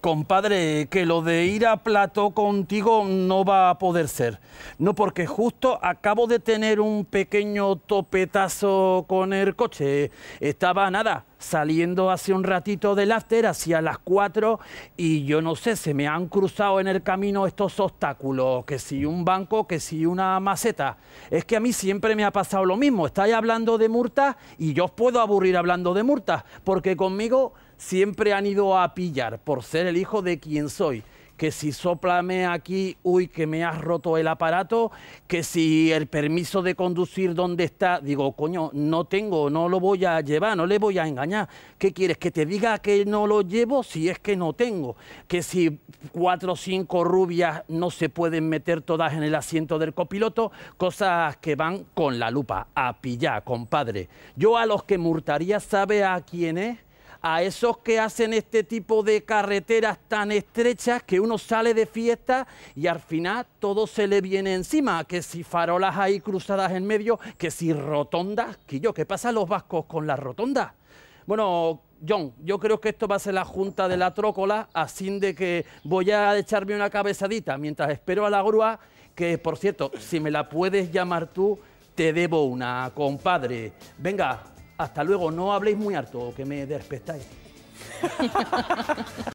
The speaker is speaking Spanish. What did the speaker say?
compadre, que lo de ir a plato contigo no va a poder ser. No, porque justo acabo de tener un pequeño topetazo con el coche. Estaba nada, saliendo hace un ratito del after, hacia las 4, y yo no sé, se me han cruzado en el camino estos obstáculos, que si un banco, que si una maceta. Es que a mí siempre me ha pasado lo mismo, estáis hablando de murta... y yo os puedo aburrir hablando de murta... porque conmigo siempre han ido a pillar por ser el hijo de quien soy que si soplame aquí, uy, que me has roto el aparato, que si el permiso de conducir donde está, digo, coño, no tengo, no lo voy a llevar, no le voy a engañar. ¿Qué quieres? Que te diga que no lo llevo si es que no tengo. Que si cuatro o cinco rubias no se pueden meter todas en el asiento del copiloto, cosas que van con la lupa, a pillar, compadre. Yo a los que murtaría, ¿sabe a quién es? a esos que hacen este tipo de carreteras tan estrechas que uno sale de fiesta y al final todo se le viene encima, que si farolas ahí cruzadas en medio, que si rotondas, que yo, ¿qué pasa los vascos con las rotondas? Bueno, John, yo creo que esto va a ser la junta de la trócola, así de que voy a echarme una cabezadita mientras espero a la grúa, que por cierto, si me la puedes llamar tú, te debo una, compadre. Venga, hasta luego, no habléis muy harto, que me despestáis.